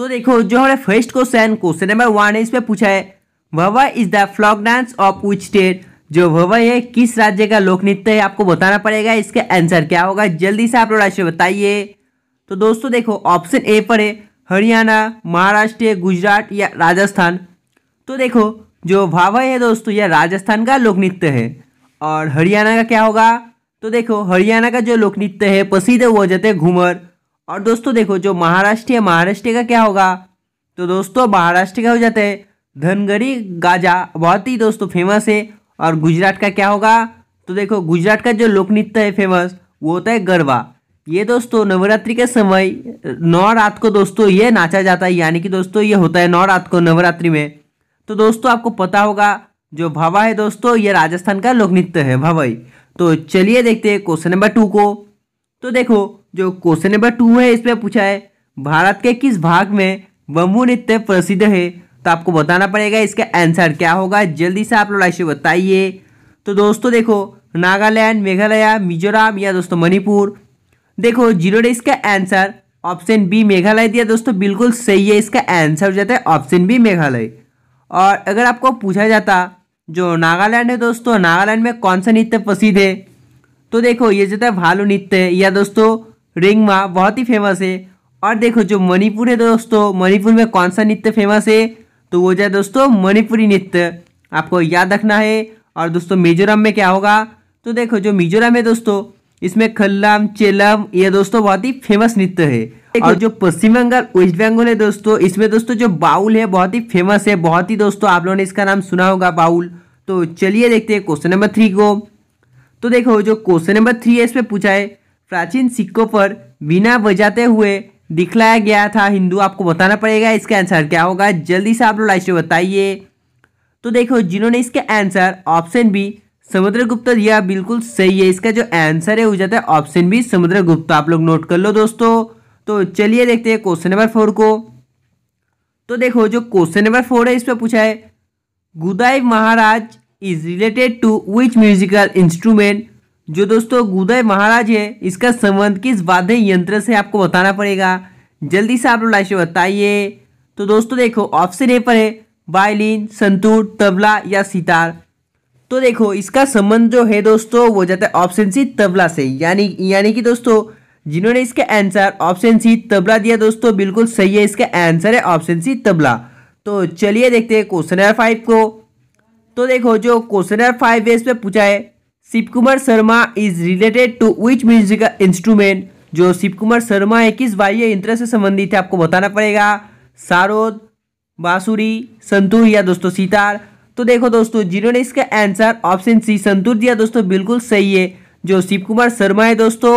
तो देखो जो हमारे first question question number one है पर पूछा है Bhavai is the folk dance of which state जो भवा है किस राज्य का लोक नृत्य है आपको बताना पड़ेगा इसका आंसर क्या होगा जल्दी से आप लोग राशि बताइए तो दोस्तों देखो ऑप्शन ए पर है हरियाणा महाराष्ट्र गुजरात या राजस्थान तो देखो जो भावा है दोस्तों यह राजस्थान का लोक नृत्य है और हरियाणा का क्या होगा तो देखो हरियाणा का जो लोक नृत्य है प्रसिद्ध वो जाते घूमर और दोस्तों देखो जो महाराष्ट्र है महाराष्ट्र का क्या होगा तो दोस्तों महाराष्ट्र का हो जाता है धनगरी गाजा बहुत ही दोस्तों फेमस है और गुजरात का क्या होगा तो देखो गुजरात का जो लोक नृत्य है फेमस वो होता है गरबा ये दोस्तों नवरात्रि के समय नौ रात को दोस्तों ये नाचा जाता है यानी कि दोस्तों ये होता है नौ रात को नवरात्रि में तो दोस्तों आपको पता होगा जो भावा है दोस्तों ये राजस्थान का लोक नृत्य है भावाई तो चलिए देखते हैं क्वेश्चन नंबर टू को तो देखो जो क्वेश्चन नंबर टू है इसमें पूछा है भारत के किस भाग में बम्बू नृत्य प्रसिद्ध है तो आपको बताना पड़ेगा इसका आंसर क्या होगा जल्दी से आप लोग ऐसे बताइए तो दोस्तों देखो नागालैंड मेघालय मिजोरम या दोस्तों मणिपुर देखो जीरो डे इसका आंसर ऑप्शन बी मेघालय दिया दोस्तों बिल्कुल सही है इसका आंसर हो जाता है ऑप्शन बी मेघालय और अगर आपको पूछा जाता जो नागालैंड है दोस्तों नागालैंड में कौन सा नृत्य प्रसिद्ध है तो देखो ये जो था भालू नृत्य है या दोस्तों रिंगमा बहुत ही फेमस है और देखो जो मणिपुर है दोस्तों मणिपुर में कौन सा नृत्य फेमस है तो वो जो है दोस्तों मणिपुरी नृत्य आपको याद रखना है और दोस्तों मिजोरम में क्या होगा तो देखो जो मिजोरम है दोस्तों इसमें खल्लम चेलम ये दोस्तों बहुत ही फेमस नृत्य है और जो पश्चिम बंगाल वेस्ट बंगाल है दोस्तों इसमें दोस्तों जो बाउल है बहुत ही फेमस है बहुत ही दोस्तों आप लोगों ने इसका नाम सुना होगा बाउल तो चलिए देखते हैं क्वेश्चन नंबर थ्री को तो देखो जो क्वेश्चन नंबर थ्री है इसमें पूछा है प्राचीन सिक्कों पर बिना बजाते हुए दिखलाया गया था हिंदू आपको बताना पड़ेगा इसका आंसर क्या होगा जल्दी से आप लोग लाइट बताइए तो देखो जिन्होंने इसका आंसर ऑप्शन बी समुद्रगुप्त दिया बिल्कुल सही है इसका जो आंसर है हो जाता है ऑप्शन बी समुद्रगुप्त आप लोग नोट कर लो दोस्तों तो चलिए देखते हैं क्वेश्चन नंबर फोर को तो देखो जो क्वेश्चन नंबर फोर है इसमें पूछा है Gudai Maharaj is related to which musical instrument जो दोस्तों गुदय महाराज है इसका संबंध किस वाद्य यंत्र से आपको बताना पड़ेगा जल्दी से आप लोग लाइफ बताइए तो दोस्तों देखो ऑप्शन ए पर है वायलिन संतूर तबला या सितार तो देखो इसका संबंध जो है दोस्तों वो जाता है ऑप्शन सी तबला से यानी यानी कि दोस्तों जिन्होंने इसका आंसर ऑप्शन सी तबला दिया दोस्तों बिल्कुल सही है इसका आंसर है ऑप्शन सी तबला तो चलिए देखते हैं क्वेश्चन नंबर फाइव को तो देखो जो क्वेश्चन फाइव वेज पे पूछा है Shiv Kumar Sharma is related to which musical instrument जो शिव कुमार शर्मा है किस बाह्य यंत्र से संबंधित है आपको बताना पड़ेगा सारोद बांसुरी संतूर या दोस्तों सितार तो देखो दोस्तों जिन्होंने इसका आंसर ऑप्शन सी संतूर दिया दोस्तों बिल्कुल सही है जो शिव कुमार शर्मा है दोस्तों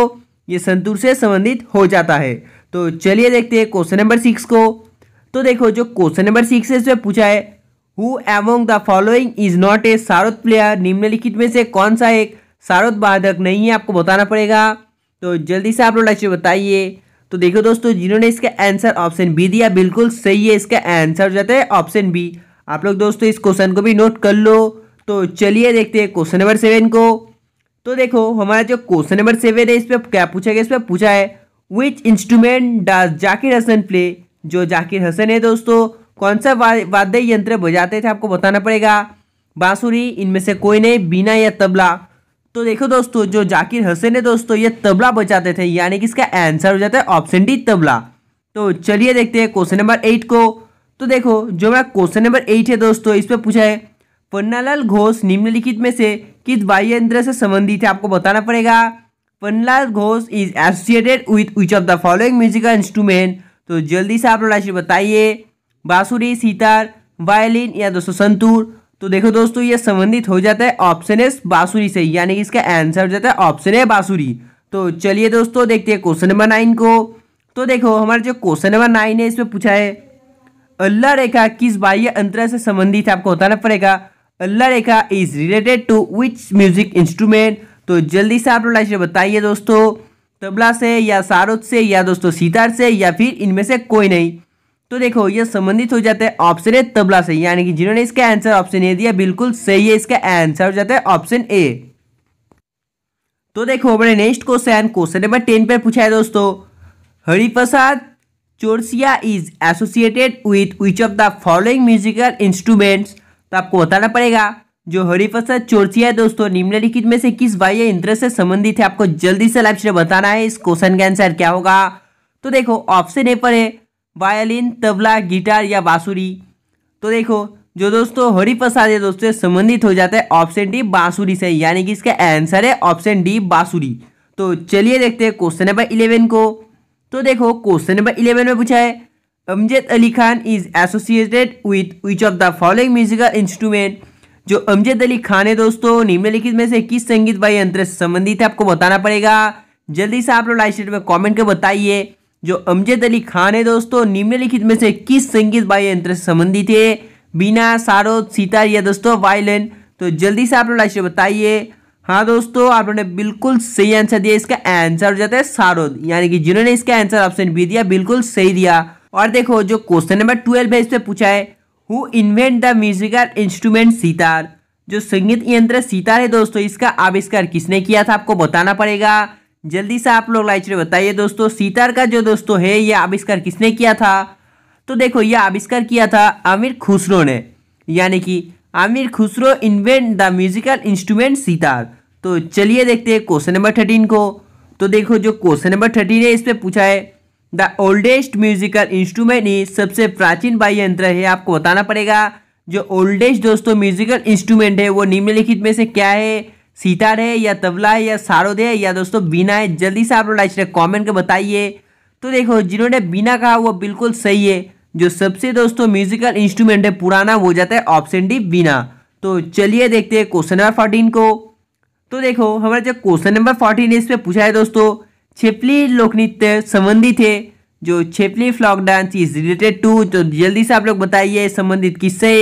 ये संतूर से संबंधित हो जाता है तो चलिए देखते हैं क्वेश्चन नंबर सिक्स को तो देखो जो क्वेश्चन नंबर सिक्स है इसमें पूछा है who among the following is not a sarod player निम्नलिखित में से कौन सा एक सारथ बाधक नहीं है आपको बताना पड़ेगा तो जल्दी से आप लोग लक्ष्य बताइए तो देखो दोस्तों जिन्होंने इसका आंसर ऑप्शन बी दिया बिल्कुल सही है इसका आंसर हो जाता है ऑप्शन बी आप लोग दोस्तों इस क्वेश्चन को भी नोट कर लो तो चलिए देखते हैं क्वेश्चन नंबर सेवन को तो देखो हमारा जो क्वेश्चन नंबर सेवन है इस पर क्या पूछा गया इस पर पूछा है which instrument does Zakir Hussain play जो जाकिर हसन है दोस्तों कौन सा वाद्य यंत्र बजाते थे आपको बताना पड़ेगा बांसुरी इनमें से कोई नहीं बीना या तबला तो देखो दोस्तों जो जाकिर हसन है दोस्तों ये तबला बजाते थे यानी कि इसका आंसर हो जाता है ऑप्शन डी तबला तो चलिए देखते हैं क्वेश्चन नंबर एट को तो देखो जो मेरा क्वेश्चन नंबर एट है दोस्तों इस पर पूछा है पन्नालाल घोष निम्नलिखित में से किस वायु यंत्र से संबंधित है आपको बताना पड़ेगा Pannalal Ghosh is associated with which of the following musical instrument तो जल्दी से आप लोग राशि बताइए बांसुरी सितार वायलिन या दोस्तों संतूर तो देखो दोस्तों ये संबंधित हो जाता है ऑप्शन ए बांसुरी से यानी कि इसका आंसर हो जाता है ऑप्शन ए बांसुरी तो चलिए दोस्तों देखते हैं क्वेश्चन नंबर नाइन को तो देखो हमारा जो क्वेश्चन नंबर नाइन है इसमें पूछा है अल्लाह रेखा किस बाह्य अंतर से संबंधित आपको बताना पड़ेगा Alla Rakha is related to which music instrument तो जल्दी से आप लोग लाइफ बताइए दोस्तों तबला से या सारोद से या दोस्तों सितार से या फिर इनमें से कोई नहीं तो देखो ये संबंधित हो जाता है ऑप्शन ए तबला से यानी कि जिन्होंने इसका आंसर ऑप्शन ए दिया बिल्कुल सही है इसका आंसर हो जाता है ऑप्शन ए तो देखो अपने next question question number ten पर पूछा है दोस्तों Hariprasad Chaurasia is associated with which of the following musical instruments तो आपको बताना पड़ेगा जो हरिप्रसाद चोरसिया है दोस्तों निम्नलिखित में से किस बाह्य इंद्र से संबंधित है आपको जल्दी से लाइव बताना है इस क्वेश्चन का आंसर क्या होगा तो देखो ऑप्शन ए पर है वायलिन तबला गिटार या बाँसुरी तो देखो जो दोस्तों प्रसाद है दोस्तों संबंधित हो जाता है ऑप्शन डी बांसुरी से यानी कि इसका आंसर है ऑप्शन डी बांसुरी तो चलिए देखते हैं क्वेश्चन नंबर इलेवन को तो देखो क्वेश्चन नंबर इलेवन में पूछा है Amjad Ali Khan is associated with which of the following musical instrument जो अमजद अली खान है दोस्तों निम्नलिखित में से किस संगीत वाद्य यंत्र से संबंधित है आपको बताना पड़ेगा जल्दी से आप लोग लाइव स्टेट में कॉमेंट कर बताइए जो अमजद अली खान है दोस्तों निम्नलिखित में से किस संगीत वाद्य यंत्र से संबंधित है बिना सारोद सितार या दोस्तों वायलिन तो जल्दी से आप लोग राशि बताइए हाँ दोस्तों आप लोगों ने बिल्कुल सही आंसर दिया इसका आंसर हो जाता है सारोद यानी कि जिन्होंने इसका आंसर ऑप्शन बी दिया बिल्कुल सही दिया और देखो जो क्वेश्चन नंबर ट्वेल्व है इस पर पूछा है who invent the musical instrument sitar जो संगीत यंत्र सितार है दोस्तों इसका आविष्कार किसने किया था आपको बताना पड़ेगा जल्दी से आप लोग लाइचरे बताइए दोस्तों सीतार का जो दोस्तों है यह आविष्कार किसने किया था तो देखो यह आविष्कार किया था आमिर खुसरो ने यानी कि Amir Khusro invent the musical instrument sitar तो चलिए देखते हैं क्वेश्चन नंबर थर्टीन को तो देखो जो क्वेश्चन नंबर थर्टीन है इस पर पूछा है द ओल्डेस्ट म्यूजिकल इंस्ट्रूमेंट ही सबसे प्राचीन बाह्य यंत्र है आपको बताना पड़ेगा जो ओल्डेस्ट दोस्तों म्यूजिकल इंस्ट्रूमेंट है वो निम्नलिखित में से क्या है सितार है या तबला है या सारोद है या दोस्तों बीना है जल्दी से आप लोग लाइक कॉमेंट कर बताइए तो देखो जिन्होंने बीना कहा वो बिल्कुल सही है जो सबसे दोस्तों म्यूजिकल इंस्ट्रूमेंट है पुराना वो जाता है ऑप्शन डी बीना तो चलिए देखते हैं क्वेश्चन नंबर फोर्टीन को तो देखो हमारा जो क्वेश्चन नंबर फोर्टीन है इसमें पूछा है दोस्तों छिपली लोक नृत्य संबंधित है जो Chhipli folk dance is related to तो जल्दी से आप लोग बताइए संबंधित किससे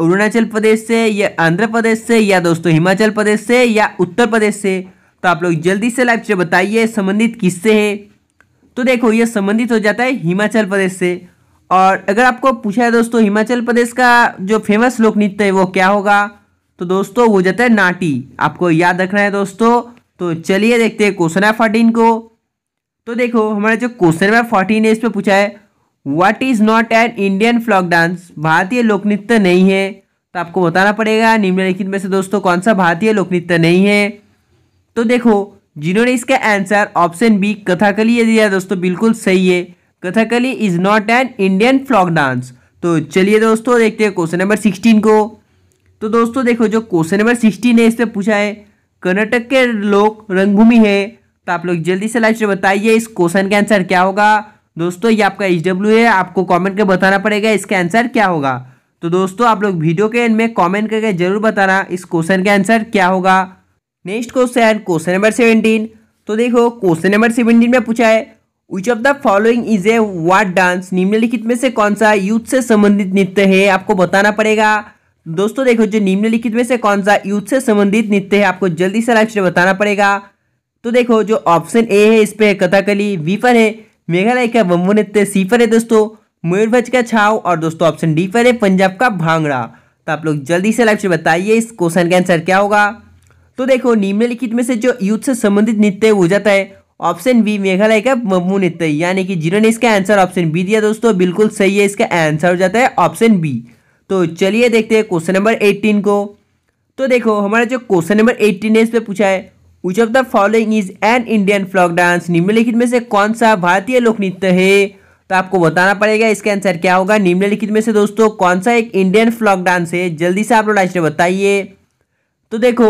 अरुणाचल प्रदेश से या आंध्र प्रदेश से या दोस्तों हिमाचल प्रदेश से या उत्तर प्रदेश से तो आप लोग जल्दी से लाइव बताइए संबंधित किससे है तो देखो ये संबंधित हो जाता है हिमाचल प्रदेश से और अगर आपको पूछा है दोस्तों हिमाचल प्रदेश का जो फेमस लोक नृत्य है वो क्या होगा तो दोस्तों वो जाता है नाटी आपको याद रखना है दोस्तों तो चलिए देखते हैं क्वेश्चन नंबर फोर्टीन को तो देखो हमारा जो क्वेश्चन नंबर फोर्टीन है इस पर पूछा है what is not an Indian folk dance भारतीय लोक नृत्य नहीं है तो आपको बताना पड़ेगा निम्नलिखित में से दोस्तों कौन सा भारतीय लोक नृत्य नहीं है तो देखो जिन्होंने इसका आंसर ऑप्शन बी कथाकली दिया दोस्तों बिल्कुल सही है Kathakali is not an Indian folk dance तो चलिए दोस्तों देखते हैं क्वेश्चन नंबर सिक्सटीन को तो दोस्तों देखो जो क्वेश्चन नंबर सिक्सटीन है पर पूछा है कर्नाटक के लोक रंगभूमि है तो आप लोग जल्दी से लाइट बताइए इस क्वेश्चन का आंसर क्या होगा दोस्तों ये आपका एच डब्ल्यू है आपको कमेंट करके बताना पड़ेगा इसका आंसर क्या होगा तो दोस्तों आप लोग वीडियो के एंड में कमेंट करके जरूर बताना इस क्वेश्चन का आंसर क्या होगा next question question number seventeen तो देखो क्वेश्चन नंबर सेवेंटीन में पूछा है which of the following is a war dance निम्नलिखित में से कौन सा यूथ से संबंधित नृत्य है आपको बताना पड़ेगा दोस्तों देखो जो निम्नलिखित में से कौन सा यूथ से संबंधित नृत्य है आपको जल्दी से लाइफ बताना पड़ेगा तो देखो जो ऑप्शन ए है इस पर है कथाकली बी पर है मेघालय का बम्बू नृत्य सी पर है दोस्तों मयूरभज का छाव और दोस्तों ऑप्शन डी पर है पंजाब का भांगड़ा तो आप लोग जल्दी से लाइव से बताइए इस क्वेश्चन का आंसर क्या होगा तो देखो निम्नलिखित में से जो यूथ से संबंधित नृत्य हो जाता है ऑप्शन बी मेघालय का बम्बू नृत्य यानी कि जिन्होंने इसका आंसर ऑप्शन बी दिया दोस्तों बिल्कुल सही है इसका आंसर हो जाता है ऑप्शन बी तो चलिए देखते हैं क्वेश्चन नंबर एट्टीन को तो देखो हमारा जो क्वेश्चन नंबर एट्टीन है इस पर पूछा है which of the following is an Indian folk dance निम्नलिखित में से कौन सा भारतीय लोक नृत्य है तो आपको बताना पड़ेगा इसका आंसर क्या होगा निम्नलिखित में से दोस्तों कौन सा एक इंडियन फ्लॉक डांस है जल्दी से आप लोग लास्ट बताइए तो देखो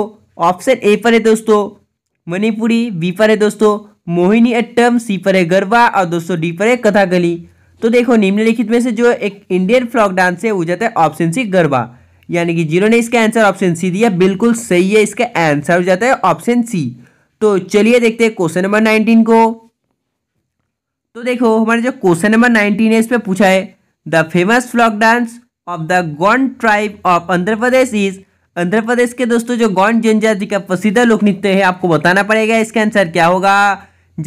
ऑप्शन ए पर है दोस्तों मणिपुरी बी पर है दोस्तों मोहिनी अट्टम सी पर है गरबा और दोस्तों डी पर है कथाकली तो देखो निम्नलिखित में से जो एक इंडियन फ्लॉक डांस है वो जाता है ऑप्शन सी गरबा यानी कि जिन्होंने इसका आंसर ऑप्शन सी दिया बिल्कुल सही है इसका आंसर हो जाता है ऑप्शन सी तो चलिए देखते हैं क्वेश्चन नंबर नाइनटीन को तो देखो हमारे जो क्वेश्चन नंबर नाइनटीन है इस पर पूछा है the famous folk dance of the Gond tribe of Andhra Pradesh is Andhra Pradesh के दोस्तों जो गौंड जनजाति का प्रसिद्ध लोक नृत्य है आपको बताना पड़ेगा इसका आंसर क्या होगा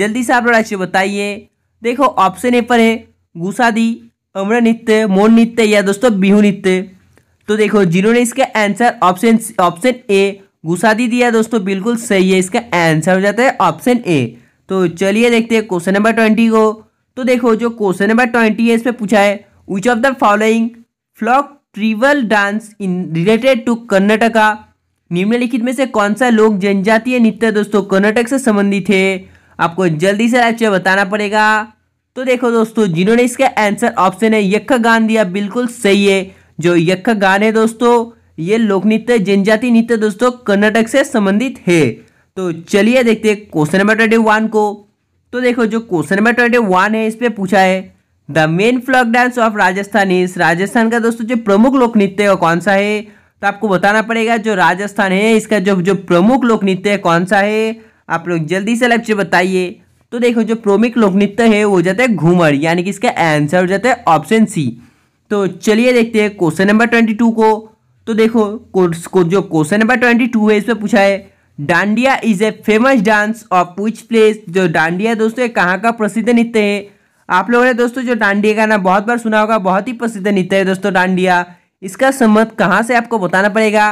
जल्दी से आप लोग राशि बताइए देखो ऑप्शन ए पर है गुसादी अमर नृत्य मोन नृत्य या दोस्तों बिहू नृत्य तो देखो जिन्होंने इसका आंसर ऑप्शन ऑप्शन ए दी दिया दोस्तों बिल्कुल सही है इसका आंसर हो जाता है ऑप्शन ए तो चलिए देखते हैं क्वेश्चन नंबर ट्वेंटी को तो देखो जो क्वेश्चन नंबर ट्वेंटी है इसमें पूछा है which of the following folk tribal dance in related to Karnataka निम्नलिखित में से कौन सा लोग जनजातीय नृत्य दोस्तों कर्नाटक से संबंधित है आपको जल्दी से राज्य बताना पड़ेगा तो देखो दोस्तों जिन्होंने इसका आंसर ऑप्शन है यक्ष गान दिया बिल्कुल सही है जो यक्का गान है दोस्तों ये लोक नृत्य जनजाति नृत्य दोस्तों कर्नाटक से संबंधित है तो चलिए देखते हैं क्वेश्चन नंबर ट्वेंटी वन को तो देखो जो क्वेश्चन नंबर ट्वेंटी वन है इस पर पूछा है the main folk dance of Rajasthan is Rajasthan का दोस्तों जो प्रमुख लोक नृत्य है कौन सा है तो आपको बताना पड़ेगा जो राजस्थान है इसका जो जो प्रमुख लोक नृत्य है कौन सा है आप लोग जल्दी से लक्ष्य बताइए तो देखो जो प्रमुख लोक नृत्य है वो जाता है घूमर यानी कि इसका आंसर हो जाता है ऑप्शन सी तो चलिए देखते हैं क्वेश्चन नंबर ट्वेंटी टू को तो देखो को, जो क्वेश्चन नंबर ट्वेंटी टू है इसमें पूछा है Dandiya is a famous dance of which place जो डांडिया दोस्तों कहाँ का प्रसिद्ध नृत्य है आप लोगों ने दोस्तों जो डांडिया का नाम बहुत बार सुना होगा बहुत ही प्रसिद्ध नृत्य है दोस्तों डांडिया इसका संबंध कहाँ से आपको बताना पड़ेगा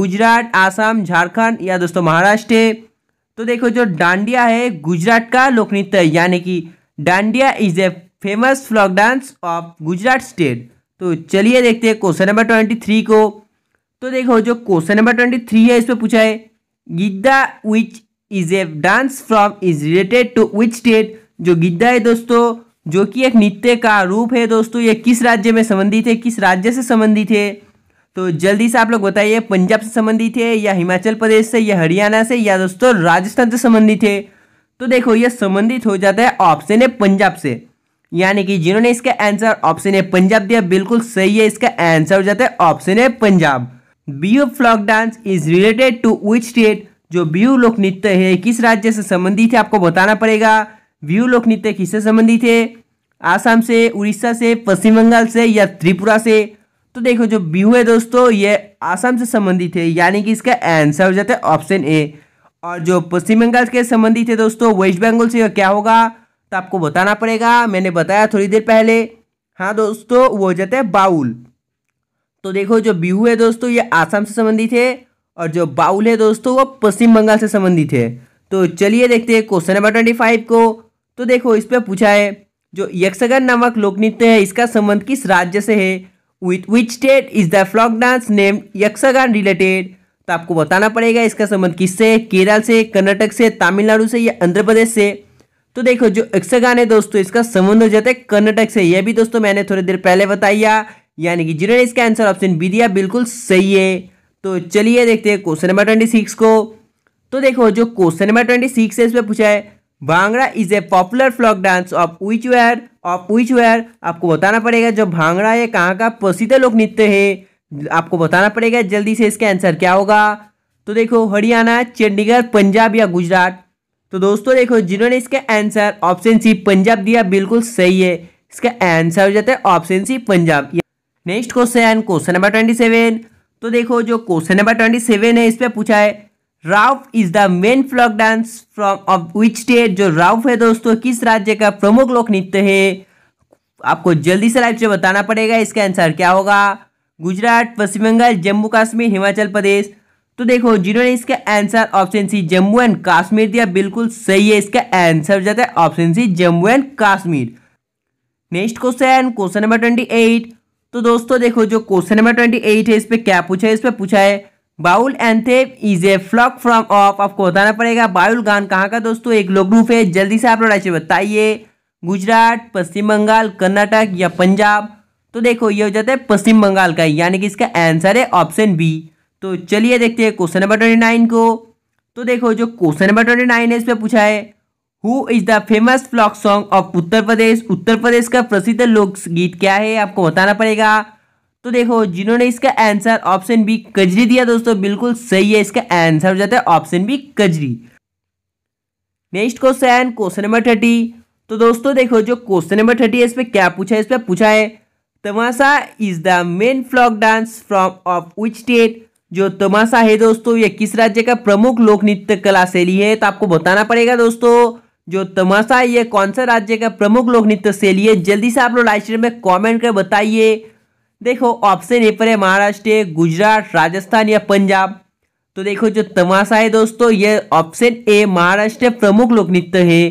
गुजरात आसाम झारखंड या दोस्तों महाराष्ट्र है तो देखो जो डांडिया है गुजरात का लोक नृत्य यानी कि Dandiya is a famous folk dance of Gujarat state तो चलिए देखते हैं क्वेश्चन नंबर ट्वेंटी थ्री को तो देखो जो क्वेश्चन नंबर ट्वेंटी थ्री है इस पर पूछा है Giddha which is a dance from is related to which state जो गिद्दा है दोस्तों जो कि एक नृत्य का रूप है दोस्तों ये किस राज्य में संबंधित है किस राज्य से संबंधित है तो जल्दी से आप लोग बताइए पंजाब से संबंधित है या हिमाचल प्रदेश से या हरियाणा से या दोस्तों राजस्थान से संबंधित है तो देखो ये संबंधित हो जाता है ऑप्शन है पंजाब से यानी कि जिन्होंने इसका आंसर ऑप्शन ए पंजाब दिया बिल्कुल सही है इसका आंसर हो जाता है option A Punjab Bihu folk dance is related to which state जो बियू लोक नृत्य है किस राज्य से संबंधित है आपको बताना पड़ेगा बियू लोक नृत्य किससे संबंधित है आसाम से उड़ीसा से पश्चिम बंगाल से या त्रिपुरा से तो देखो जो बीहू है दोस्तों ये आसाम से संबंधित है यानी कि इसका आंसर हो जाता है ऑप्शन ए और जो पश्चिम बंगाल के संबंधित है दोस्तों वेस्ट बंगाल से क्या होगा तो आपको बताना पड़ेगा मैंने बताया थोड़ी देर पहले हाँ दोस्तों वो हो जाता है बाउल तो देखो जो बिहू है दोस्तों ये आसाम से संबंधित है और जो बाउल है दोस्तों वो पश्चिम बंगाल से संबंधित है तो चलिए देखते हैं क्वेश्चन नंबर ट्वेंटी फाइव को तो देखो इस पर पूछा है जो यक्षगन नामक लोक नृत्य है इसका संबंध किस राज्य से है with which state is the folk dance name Yakshagana related तो आपको बताना पड़ेगा इसका संबंध किससे केरल से कर्नाटक से तमिलनाडु से या आंध्र प्रदेश से तो देखो जो यक्षगान है दोस्तों इसका संबंध हो जाता है कर्नाटक से यह भी दोस्तों मैंने थोड़ी देर पहले बताया यानी कि जिन्होंने इसका आंसर ऑप्शन बी दिया बिल्कुल सही है तो चलिए देखते हैं क्वेश्चन नंबर ट्वेंटी सिक्स को तो देखो जो क्वेश्चन नंबर ट्वेंटी सिक्स है इसमें पूछा है Bhangra is a popular folk dance of which where of which where आपको बताना पड़ेगा जो भांगड़ा है कहाँ का प्रसिद्ध लोक नृत्य है आपको बताना पड़ेगा जल्दी से इसका आंसर क्या होगा तो देखो हरियाणा चंडीगढ़ पंजाब या गुजरात तो दोस्तों देखो जिन्होंने इसका आंसर ऑप्शन सी पंजाब दिया बिल्कुल सही है इसका आंसर हो जाता है option C Punjab next question question number twenty seven तो देखो जो क्वेश्चन नंबर ट्वेंटी सेवन है इस पर पूछा है Rouf is the main folk dance from of which state जो राउफ है दोस्तों किस राज्य का प्रमुख लोक नृत्य है आपको जल्दी से लाइफ से बताना पड़ेगा इसका आंसर क्या होगा गुजरात पश्चिम बंगाल जम्मू कश्मीर हिमाचल प्रदेश तो देखो जिन्होंने इसका answer option C Jammu and Kashmir दिया बिल्कुल सही है इसका आंसर जाता है option C Jammu and Kashmir next question question number twenty eight तो दोस्तों देखो जो क्वेश्चन नंबर ट्वेंटी एट है इस पर क्या पूछा है इस पर पूछा है बाउल एंथेप is a folk from of आपको बताना पड़ेगा बाउल गान कहाँ का दोस्तों एक लोक रूप है जल्दी से आप लोग ऐसे बताइए गुजरात पश्चिम बंगाल कर्नाटक या पंजाब तो देखो ये हो जाता है पश्चिम बंगाल का यानी कि इसका आंसर है ऑप्शन बी तो चलिए देखते हैं क्वेश्चन नंबर ट्वेंटी नाइन को तो देखो जो क्वेश्चन नंबर ट्वेंटी नाइन है इस पर पूछा है who is the famous folk song of Uttar Pradesh Uttar Pradesh का प्रसिद्ध गीत क्या है आपको बताना पड़ेगा तो देखो जिन्होंने इसका आंसर ऑप्शन बी कजरी दिया दोस्तों बिल्कुल सही है इसका आंसर हो जाता है option B Kajari next question question number thirty तो दोस्तों देखो जो क्वेश्चन नंबर थर्टी है इस पर क्या पूछा है इस पर पूछा है Tamasha is the main folk dance from of which state जो तमाशा है दोस्तों यह किस राज्य का प्रमुख लोक नृत्य कला शैली है तो आपको बताना पड़ेगा दोस्तों जो तमाशा है यह कौन सा राज्य का प्रमुख लोक नृत्य शैली है जल्दी से आप लोग स्ट्रीम में कमेंट कर बताइए देखो ऑप्शन ए पर है महाराष्ट्र गुजरात राजस्थान या पंजाब तो देखो जो तमाशा है दोस्तों यह ऑप्शन ए महाराष्ट्र प्रमुख लोक नृत्य है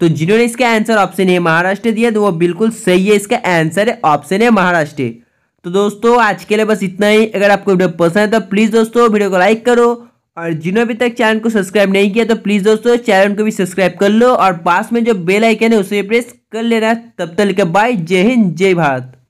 तो जिन्होंने इसका आंसर ऑप्शन ए महाराष्ट्र दिया तो वो बिल्कुल सही है इसका आंसर है ऑप्शन ए महाराष्ट्र तो दोस्तों आज के लिए बस इतना ही अगर आपको वीडियो पसंद है तो प्लीज़ दोस्तों वीडियो को लाइक करो और जिन्होंने अभी तक चैनल को सब्सक्राइब नहीं किया तो प्लीज़ दोस्तों चैनल को भी सब्सक्राइब कर लो और पास में जो बेल आइकन है उसे प्रेस कर लेना तब तक लेकर बाय जय हिंद जय भारत